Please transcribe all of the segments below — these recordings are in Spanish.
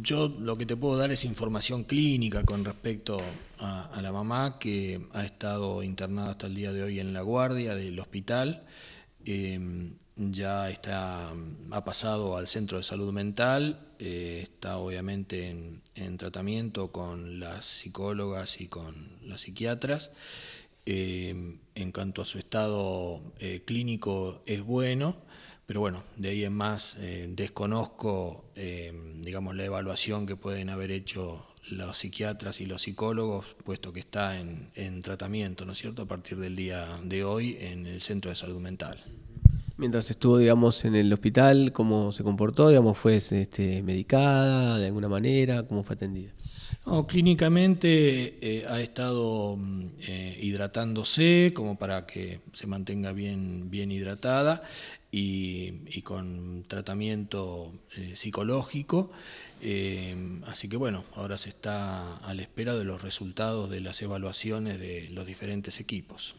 Yo lo que te puedo dar es información clínica con respecto a, la mamá que ha estado internada hasta el día de hoy en la guardia del hospital. Em, ya está, ha pasado al centro de salud mental, eh, está obviamente en, tratamiento con las psicólogas y con las psiquiatras. Em, en cuanto a su estado eh, clínico es bueno, pero bueno, de ahí en más eh, desconozco, eh, digamos, la evaluación que pueden haber hecho los psiquiatras y los psicólogos, puesto que está en, en tratamiento, ¿no es cierto?, a partir del día de hoy en el Centro de Salud Mental mientras estuvo, digamos, en el hospital, cómo se comportó, digamos, fue este, medicada de alguna manera, cómo fue atendida. clínicamente eh, ha estado mm, eh, hidratándose como para que se mantenga bien, bien hidratada y, con tratamiento eh, psicológico. así que bueno, ahora se está a la espera de los resultados de las evaluaciones de los diferentes equipos.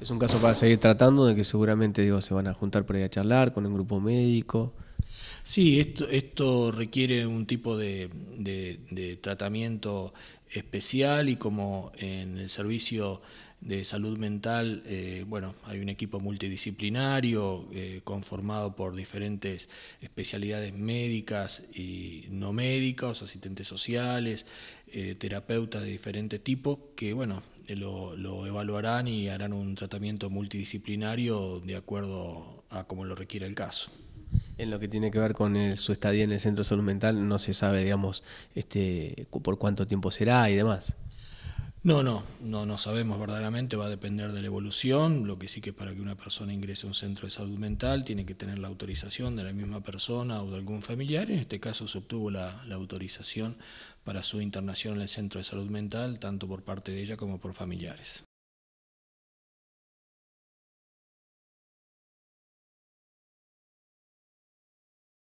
Es un caso para seguir tratando, de que seguramente digo, se van a juntar por ahí a charlar con un grupo médico. Sí, esto, esto requiere un tipo de tratamiento especial y como en el servicio de salud mental, eh, bueno, hay un equipo multidisciplinario eh, conformado por diferentes especialidades médicas y no médicas, asistentes sociales, eh, terapeutas de diferente tipo, que bueno, lo, evaluarán y harán un tratamiento multidisciplinario de acuerdo a como lo requiere el caso. En lo que tiene que ver con su estadía en el centro de salud mental, no se sabe, digamos, este, por cuánto tiempo será y demás. No, no, no, sabemos verdaderamente, va a depender de la evolución. Lo que sí que para que una persona ingrese a un centro de salud mental tiene que tener la autorización de la misma persona o de algún familiar. En este caso se obtuvo la autorización para su internación en el centro de salud mental, tanto por parte de ella como por familiares.